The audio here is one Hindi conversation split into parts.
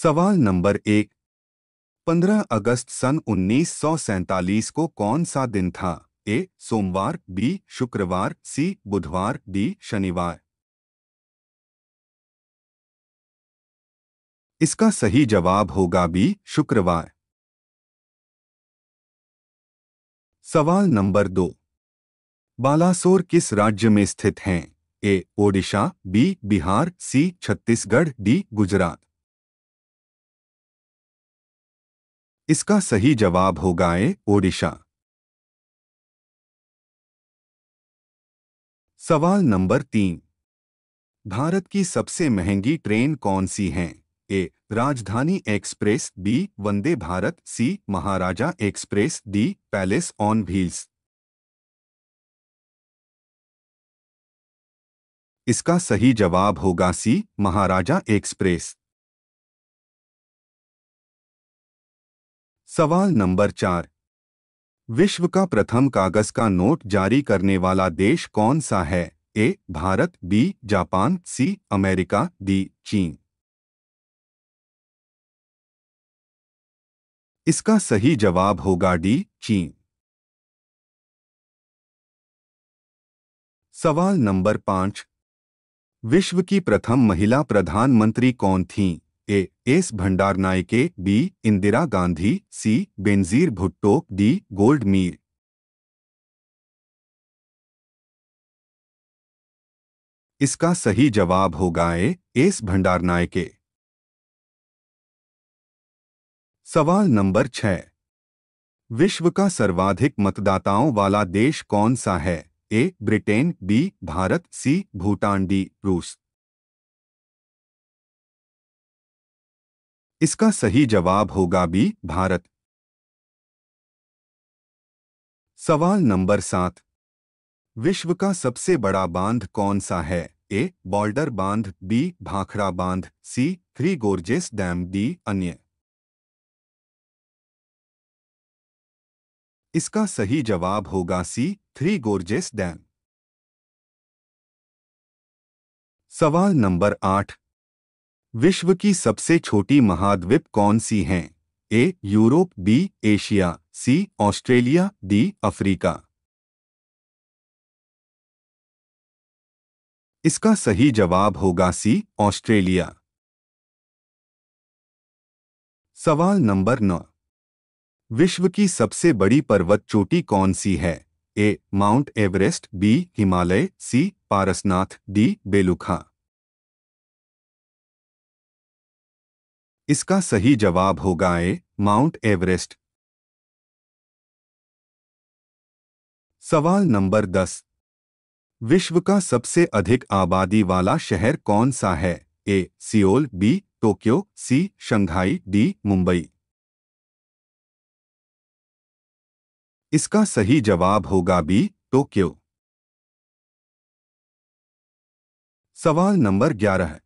सवाल नंबर एक 15 अगस्त सन उन्नीस को कौन सा दिन था ए सोमवार बी शुक्रवार सी बुधवार डी शनिवार इसका सही जवाब होगा बी शुक्रवार सवाल नंबर दो बालासोर किस राज्य में स्थित हैं A Odisha B Bihar C Chhattisgarh D Gujarat इसका सही जवाब होगा ए ओडिशा सवाल नंबर तीन भारत की सबसे महंगी ट्रेन कौन सी है A Rajdhani express B Vande Bharat C Maharaja express D palace on wheels इसका सही जवाब होगा सी महाराजा एक्सप्रेस सवाल नंबर चार विश्व का प्रथम कागज का नोट जारी करने वाला देश कौन सा है A Bharat B Japan C America D चीन इसका सही जवाब होगा डी चीन सवाल नंबर पांच विश्व की प्रथम महिला प्रधानमंत्री कौन थीं A S Bandaranaike B Indira Gandhi C Benazir Bhutto D Golda Meir इसका सही जवाब होगा ए एस भंडार नायके सवाल नंबर छ विश्व का सर्वाधिक मतदाताओं वाला देश कौन सा है A Britain B Bharat C Bhutan D रूस इसका सही जवाब होगा बी भारत सवाल नंबर सात विश्व का सबसे बड़ा बांध कौन सा है ए बॉर्डर बांध बी भाखड़ा बांध C Three Gorges dam D अन्य इसका सही जवाब होगा सी थ्री गोर्जेस डैम सवाल नंबर आठ विश्व की सबसे छोटी महाद्वीप कौन सी हैं A Europe B Asia C Australia D Africa इसका सही जवाब होगा सी ऑस्ट्रेलिया सवाल नंबर नौ विश्व की सबसे बड़ी पर्वत चोटी कौन सी है A Mount Everest B Himalaya C Parasnath D Belukha इसका सही जवाब होगा ए माउंट एवरेस्ट सवाल नंबर दस विश्व का सबसे अधिक आबादी वाला शहर कौन सा है A Seoul B Tokyo C Shanghai D Mumbai इसका सही जवाब होगा बी टोक्यो सवाल नंबर ग्यारह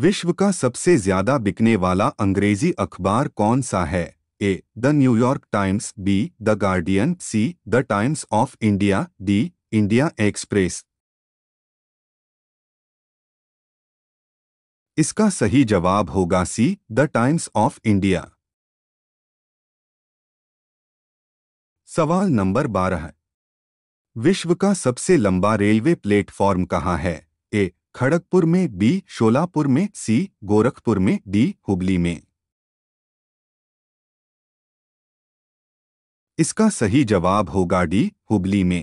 विश्व का सबसे ज्यादा बिकने वाला अंग्रेजी अखबार कौन सा है A the New York Times B the Guardian C the Times of India D India Express इसका सही जवाब होगा C the Times of India सवाल नंबर बारह विश्व का सबसे लंबा रेलवे प्लेटफॉर्म कहाँ है ए खड़गपुर में बी शोलापुर में सी गोरखपुर में डी हुबली में इसका सही जवाब होगा डी हुबली में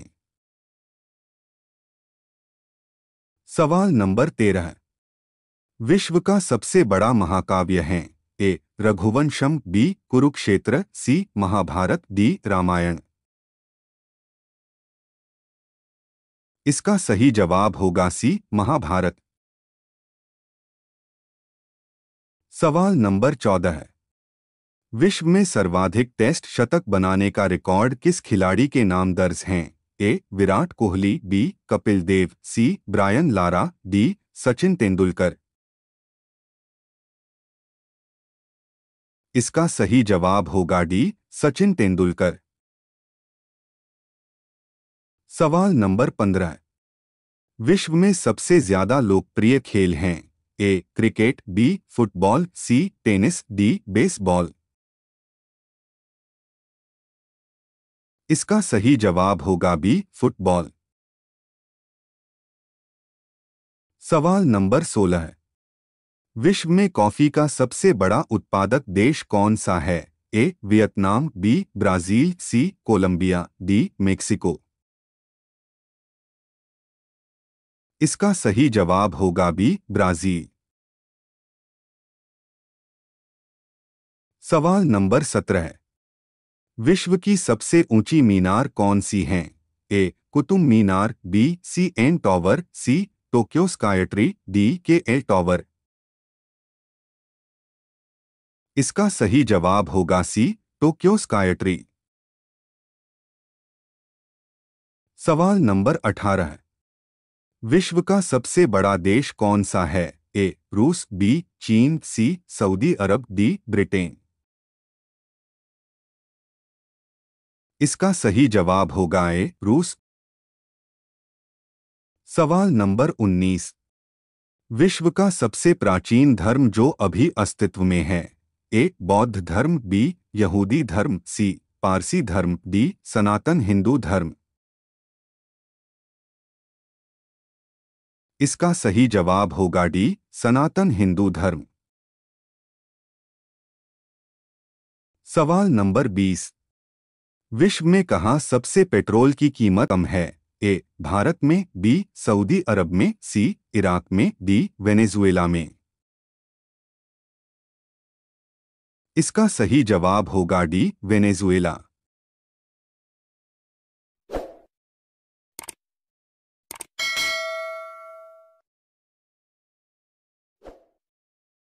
सवाल नंबर तेरह विश्व का सबसे बड़ा महाकाव्य है A Raghuvansham B Kurukshetra C Mahabharata D Ramayana इसका सही जवाब होगा सी महाभारत सवाल नंबर चौदह विश्व में सर्वाधिक टेस्ट शतक बनाने का रिकॉर्ड किस खिलाड़ी के नाम दर्ज हैं A Virat Kohli B Kapil Dev C Brian Lara D Sachin Tendulkar इसका सही जवाब होगा डी सचिन तेंदुलकर सवाल नंबर पंद्रह विश्व में सबसे ज्यादा लोकप्रिय खेल हैं A cricket B football C tennis D baseball इसका सही जवाब होगा बी फुटबॉल सवाल नंबर सोलह विश्व में कॉफी का सबसे बड़ा उत्पादक देश कौन सा है A Vietnam B Brazil C Colombia D Mexico इसका सही जवाब होगा बी ब्राजील सवाल नंबर सत्रह विश्व की सबसे ऊंची मीनार कौन सी हैं A Qutub Minar B C N Tower C Tokyo Skytree D K A tower इसका सही जवाब होगा सी टोक्यो स्कायट्री सवाल नंबर अठारह विश्व का सबसे बड़ा देश कौन सा है ए रूस बी चीन सी सऊदी अरब डी ब्रिटेन इसका सही जवाब होगा ए रूस सवाल नंबर 19 विश्व का सबसे प्राचीन धर्म जो अभी अस्तित्व में है ए बौद्ध धर्म बी यहूदी धर्म सी पारसी धर्म डी सनातन हिंदू धर्म इसका सही जवाब होगा डी सनातन हिंदू धर्म सवाल नंबर 20 विश्व में कहा सबसे पेट्रोल की कीमत कम है ए भारत में बी सऊदी अरब में सी इराक में डी वेनेजुएला में इसका सही जवाब होगा डी वेनेजुएला